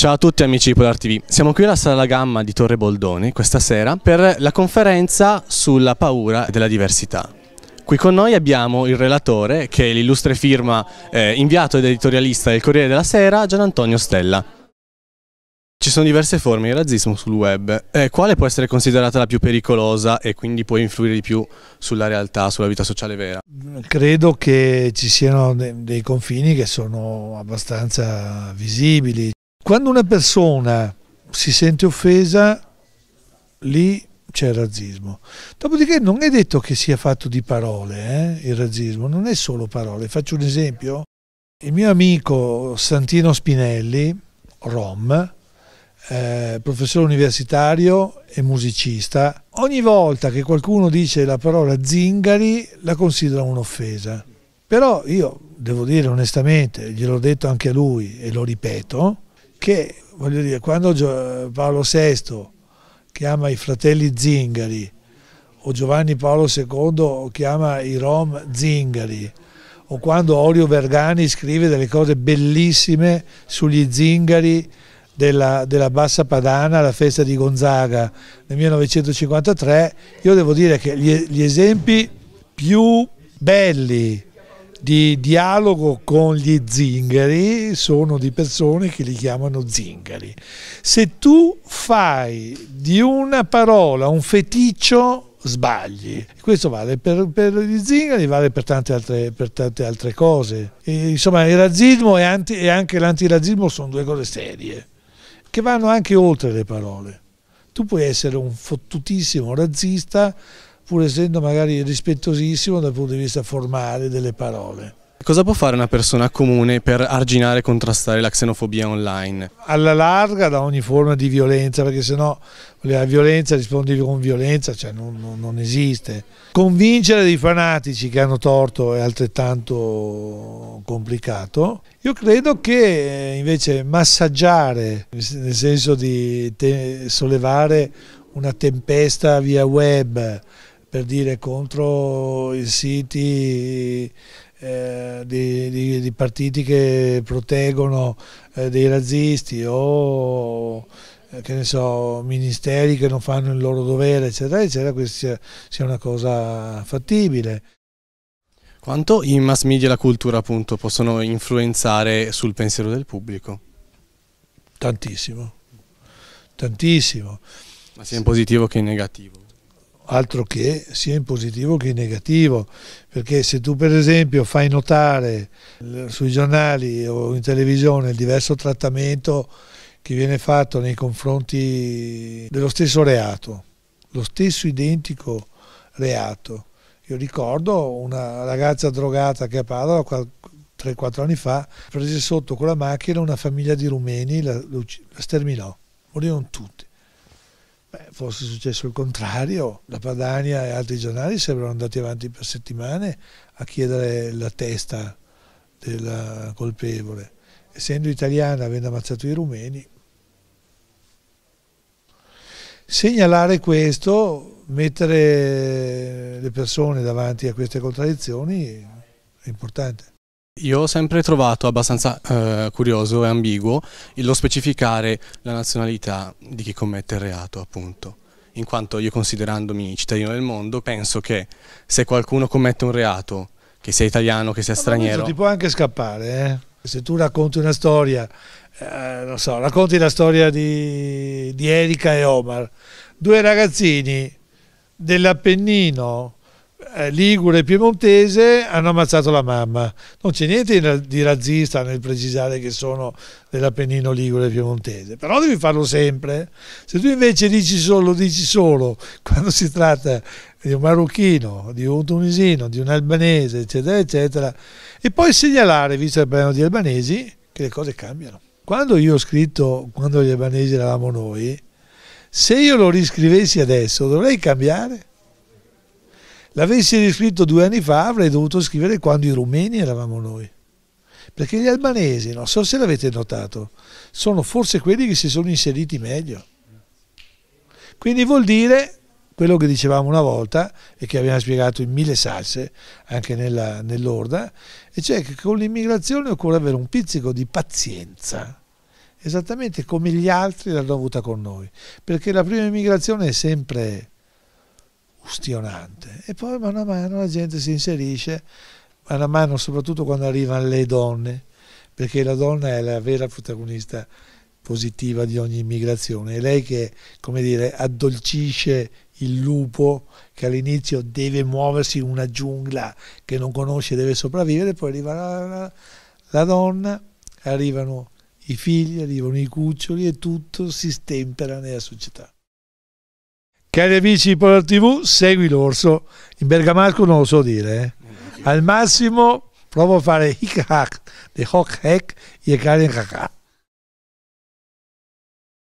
Ciao a tutti amici di Polar TV, siamo qui alla Sala La Gamma di Torre Boldoni questa sera per la conferenza sulla paura della diversità. Qui con noi abbiamo il relatore che è l'illustre firma eh, inviato ed editorialista del Corriere della Sera, Gian Antonio Stella. Ci sono diverse forme di razzismo sul web, eh, quale può essere considerata la più pericolosa e quindi può influire di più sulla realtà, sulla vita sociale vera? Credo che ci siano dei confini che sono abbastanza visibili. Quando una persona si sente offesa, lì c'è il razzismo. Dopodiché non è detto che sia fatto di parole, eh? il razzismo, non è solo parole. Faccio un esempio. Il mio amico Santino Spinelli, Rom, eh, professore universitario e musicista, ogni volta che qualcuno dice la parola zingari la considera un'offesa. Però io devo dire onestamente, gliel'ho detto anche a lui e lo ripeto, che voglio dire, quando Paolo VI chiama i fratelli Zingari o Giovanni Paolo II chiama i Rom Zingari o quando Olio Vergani scrive delle cose bellissime sugli Zingari della, della, Bassa Padana alla festa di Gonzaga nel 1953, io devo dire che gli, gli esempi più belli di dialogo con gli zingari sono di persone che li chiamano zingari. Se tu fai di una parola un feticcio sbagli. Questo vale per, per gli zingari, vale per tante altre, per tante altre cose. E, insomma, il razzismo e, anti, e anche l'antirazzismo sono due cose serie, che vanno anche oltre le parole. Tu puoi essere un fottutissimo razzista pur essendo magari rispettosissimo dal punto di vista formale delle parole. Cosa può fare una persona comune per arginare e contrastare la xenofobia online? Alla larga da ogni forma di violenza, perché sennò la violenza rispondi con violenza, cioè non, non, non esiste. Convincere dei fanatici che hanno torto è altrettanto complicato. Io credo che eh, invece massaggiare, nel senso di sollevare una tempesta via web, per dire contro i siti eh, di, di, di, partiti che proteggono eh, dei razzisti o eh, che ne so, ministeri che non fanno il loro dovere, eccetera, eccetera, questa sia una cosa fattibile. Quanto i mass media e la cultura appunto possono influenzare sul pensiero del pubblico? Tantissimo, tantissimo. Ma sia in positivo che in negativo altro che sia in positivo che in negativo, perché se tu per esempio fai notare sui giornali o in televisione il diverso trattamento che viene fatto nei confronti dello stesso reato, lo stesso identico reato. Io ricordo una ragazza drogata che a Padova 3-4 anni fa prese sotto con la macchina una famiglia di rumeni, la, la sterminò, morirono tutti. Beh, fosse successo il contrario, la Padania e altri giornali sarebbero andati avanti per settimane a chiedere la testa del colpevole. Essendo italiana, avendo ammazzato i rumeni, segnalare questo, mettere le persone davanti a queste contraddizioni è importante. Io ho sempre trovato abbastanza eh, curioso e ambiguo lo specificare la nazionalità di chi commette il reato, appunto. In quanto io, considerandomi cittadino del mondo, penso che se qualcuno commette un reato, che sia italiano, che sia straniero. Ti può anche scappare, eh? Se tu racconti una storia, eh, non so, racconti la storia di, di Erika e Omar, due ragazzini dell'Appennino eh, ligure e piemontese hanno ammazzato la mamma. Non c'è niente di razzista nel precisare che sono dell'Appennino ligure e piemontese, però devi farlo sempre. Se tu invece dici solo, dici solo, quando si tratta di un marocchino, di un tunisino, di un albanese, eccetera, eccetera, e poi segnalare, visto il problema di albanesi, che le cose cambiano. Quando io ho scritto quando gli albanesi eravamo noi, se io lo riscrivessi adesso dovrei cambiare L'avessi riscritto due anni fa avrei dovuto scrivere quando i rumeni eravamo noi. Perché gli albanesi, non so se l'avete notato, sono forse quelli che si sono inseriti meglio. Quindi vuol dire quello che dicevamo una volta e che abbiamo spiegato in mille salse anche nella, nell'orda, e cioè che con l'immigrazione occorre avere un pizzico di pazienza, esattamente come gli altri l'hanno avuta con noi, perché la prima immigrazione è sempre ustionante. E poi mano a mano la gente si inserisce, mano a mano soprattutto quando arrivano le donne, perché la donna è la vera protagonista positiva di ogni immigrazione. È lei che, come dire, addolcisce il lupo che all'inizio deve muoversi in una giungla che non conosce, e deve sopravvivere, poi arriva la, la, la donna, arrivano i figli, arrivano i cuccioli e tutto si stempera nella società. Cari amici di Polar TV, segui l'orso. In bergamasco non lo so dire. Eh. Al massimo provo a fare hic hack, de hoc hack e caren hack.